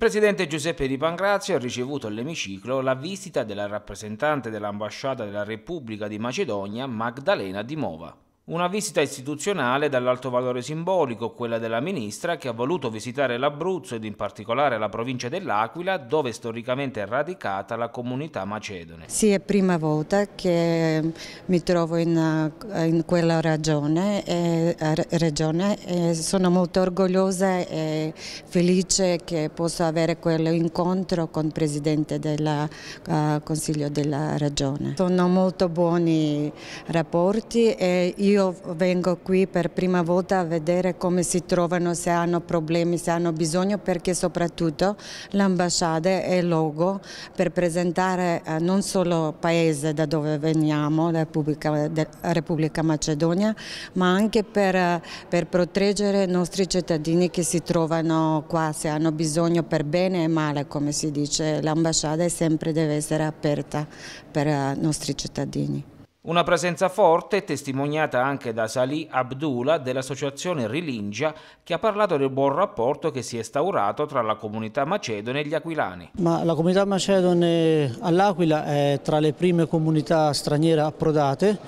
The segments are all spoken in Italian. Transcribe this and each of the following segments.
presidente Giuseppe Di Pangrazio ha ricevuto all'emiciclo la visita della rappresentante dell'ambasciata della Repubblica di Macedonia Magdalena Dimova. Una visita istituzionale dall'alto valore simbolico, quella della ministra che ha voluto visitare l'Abruzzo ed in particolare la provincia dell'Aquila, dove è storicamente radicata la comunità macedone. Sì, è prima volta che mi trovo in, eh, in quella regione, eh, regione eh, sono molto orgogliosa e felice che posso avere quell'incontro con il Presidente del eh, Consiglio della Regione. Sono molto buoni rapporti e io io vengo qui per prima volta a vedere come si trovano, se hanno problemi, se hanno bisogno, perché soprattutto l'ambasciata è il logo per presentare eh, non solo il paese da dove veniamo, la Repubblica, la Repubblica Macedonia, ma anche per, eh, per, proteggere i nostri cittadini che si trovano qua, se hanno bisogno per bene e male, come si dice. L'ambasciata sempre deve essere aperta per eh, i nostri cittadini. Una presenza forte testimoniata anche da Salih Abdullah dell'associazione Rilingia che ha parlato del buon rapporto che si è instaurato tra la comunità macedone e gli aquilani. Ma la comunità macedone all'Aquila è tra le prime comunità straniere approdate,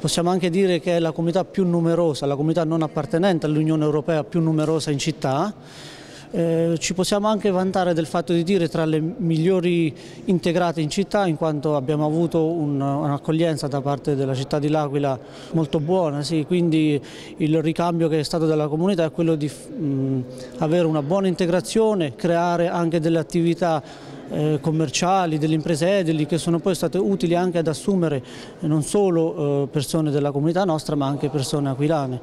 possiamo anche dire che è la comunità più numerosa, la comunità non appartenente all'Unione Europea più numerosa in città eh, ci possiamo anche vantare del fatto di dire tra le migliori integrate in città in quanto abbiamo avuto un'accoglienza un da parte della città di L'Aquila molto buona, sì, quindi il ricambio che è stato dalla comunità è quello di mh, avere una buona integrazione, creare anche delle attività eh, commerciali, delle imprese edili che sono poi state utili anche ad assumere non solo eh, persone della comunità nostra ma anche persone aquilane.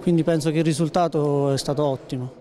Quindi penso che il risultato è stato ottimo.